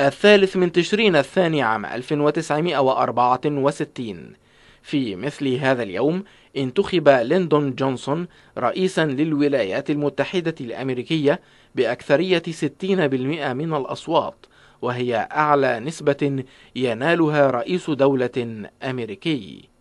الثالث من تشرين الثاني عام 1964 في مثل هذا اليوم انتخب ليندون جونسون رئيسا للولايات المتحدة الأمريكية بأكثرية 60% من الأصوات وهي أعلى نسبة ينالها رئيس دولة أمريكي